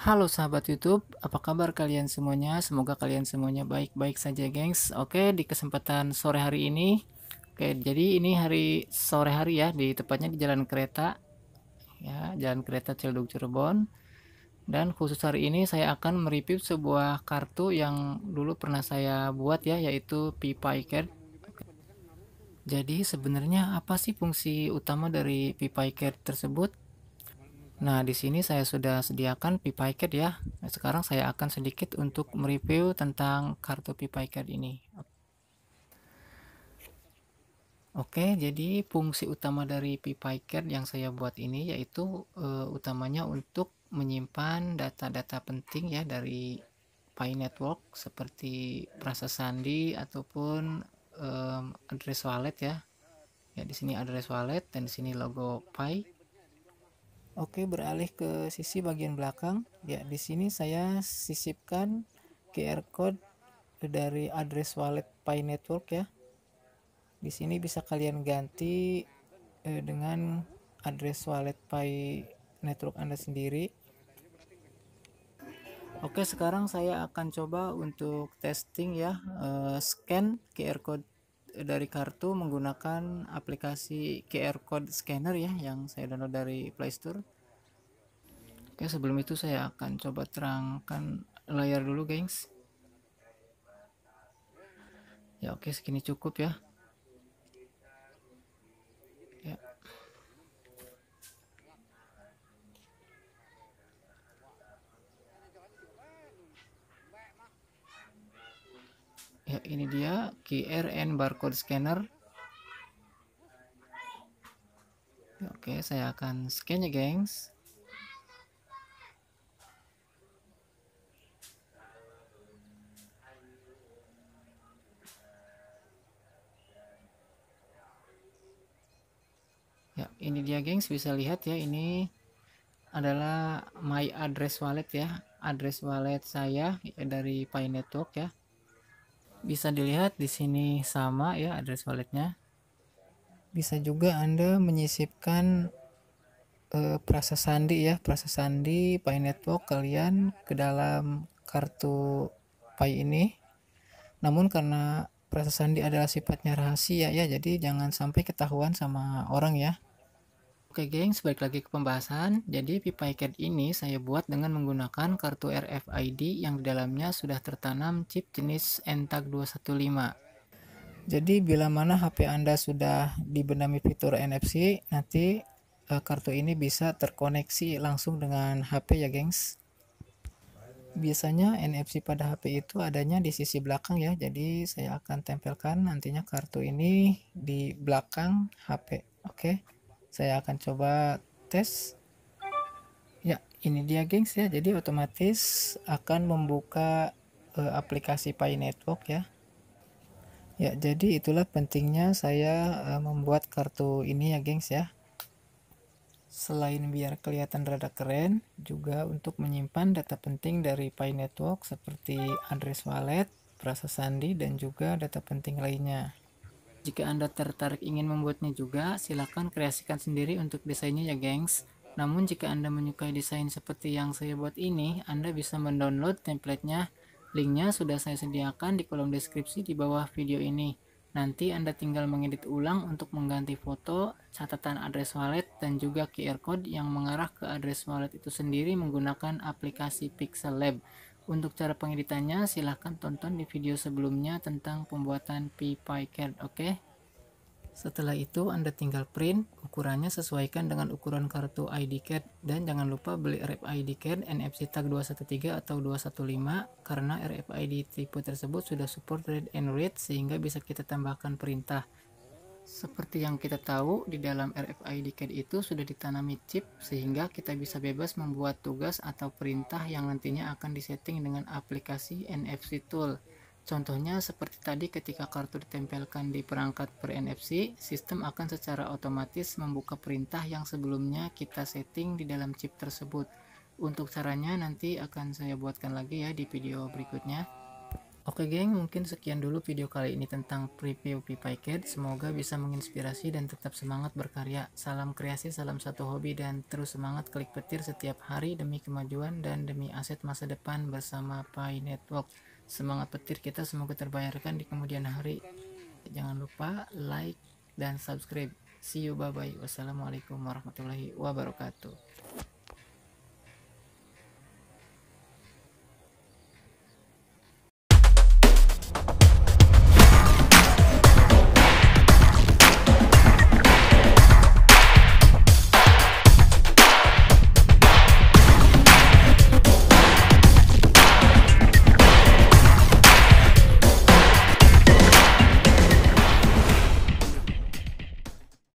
Halo sahabat YouTube, apa kabar kalian semuanya? Semoga kalian semuanya baik-baik saja, gengs. Oke, di kesempatan sore hari ini, oke, jadi ini hari sore hari ya, di tepatnya di Jalan Kereta, ya, Jalan Kereta Ciledug Cirebon. Dan khusus hari ini saya akan mereview sebuah kartu yang dulu pernah saya buat ya, yaitu Pipa Card. Jadi sebenarnya apa sih fungsi utama dari Pipa Card tersebut? Nah, di sini saya sudah sediakan PiPiCat ya. Sekarang saya akan sedikit untuk mereview tentang kartu PiPiCat ini. Oke, jadi fungsi utama dari PiPiCat yang saya buat ini yaitu e, utamanya untuk menyimpan data-data penting ya dari Pi Network seperti frasa sandi ataupun e, address wallet ya. Ya di sini address wallet dan di sini logo Pi Oke, beralih ke sisi bagian belakang. Ya, di sini saya sisipkan QR code dari address wallet Pi Network ya. Di sini bisa kalian ganti eh, dengan address wallet Pi Network Anda sendiri. Oke, sekarang saya akan coba untuk testing ya, eh, scan QR code dari kartu menggunakan aplikasi QR Code Scanner ya yang saya download dari Play Store. Oke, sebelum itu saya akan coba terangkan layar dulu, gengs. Ya, oke, segini cukup ya. ya ini dia QRN barcode scanner ya, oke saya akan scan ya gengs ya ini dia gengs bisa lihat ya ini adalah my address wallet ya address wallet saya ya, dari Pi Network ya bisa dilihat di sini sama ya address walletnya bisa juga anda menyisipkan uh, eh, proses sandi ya proses sandi pay Network kalian ke dalam kartu pay ini namun karena proses sandi adalah sifatnya rahasia ya jadi jangan sampai ketahuan sama orang ya Oke gengs, balik lagi ke pembahasan. Jadi pipa iCAD ini saya buat dengan menggunakan kartu RFID yang di dalamnya sudah tertanam chip jenis ENTAG 215. Jadi bila mana HP Anda sudah dibenami fitur NFC, nanti uh, kartu ini bisa terkoneksi langsung dengan HP ya gengs. Biasanya NFC pada HP itu adanya di sisi belakang ya, jadi saya akan tempelkan nantinya kartu ini di belakang HP. Oke. Okay? saya akan coba tes ya ini dia gengs ya jadi otomatis akan membuka e, aplikasi Pi Network ya ya jadi itulah pentingnya saya e, membuat kartu ini ya gengs ya selain biar kelihatan rada keren juga untuk menyimpan data penting dari Pi Network seperti address wallet, prasa sandi dan juga data penting lainnya jika Anda tertarik ingin membuatnya juga, silakan kreasikan sendiri untuk desainnya ya gengs. Namun jika Anda menyukai desain seperti yang saya buat ini, Anda bisa mendownload templatenya. Linknya sudah saya sediakan di kolom deskripsi di bawah video ini. Nanti Anda tinggal mengedit ulang untuk mengganti foto, catatan address wallet, dan juga QR code yang mengarah ke address wallet itu sendiri menggunakan aplikasi Pixel Lab. Untuk cara pengeditannya, silahkan tonton di video sebelumnya tentang pembuatan Card. oke? Okay? Setelah itu, Anda tinggal print, ukurannya sesuaikan dengan ukuran kartu ID card dan jangan lupa beli RFID card NFC tag 213 atau 215, karena RFID tipe tersebut sudah support read and read, sehingga bisa kita tambahkan perintah seperti yang kita tahu, di dalam RFID CAD itu sudah ditanami chip sehingga kita bisa bebas membuat tugas atau perintah yang nantinya akan disetting dengan aplikasi NFC tool. Contohnya seperti tadi ketika kartu ditempelkan di perangkat per NFC, sistem akan secara otomatis membuka perintah yang sebelumnya kita setting di dalam chip tersebut. Untuk caranya nanti akan saya buatkan lagi ya di video berikutnya. Oke geng, mungkin sekian dulu video kali ini tentang preview PiPiCat. Semoga bisa menginspirasi dan tetap semangat berkarya. Salam kreasi, salam satu hobi, dan terus semangat klik petir setiap hari demi kemajuan dan demi aset masa depan bersama Pi Network. Semangat petir kita semoga terbayarkan di kemudian hari. Jangan lupa like dan subscribe. See you, bye-bye. Wassalamualaikum warahmatullahi wabarakatuh.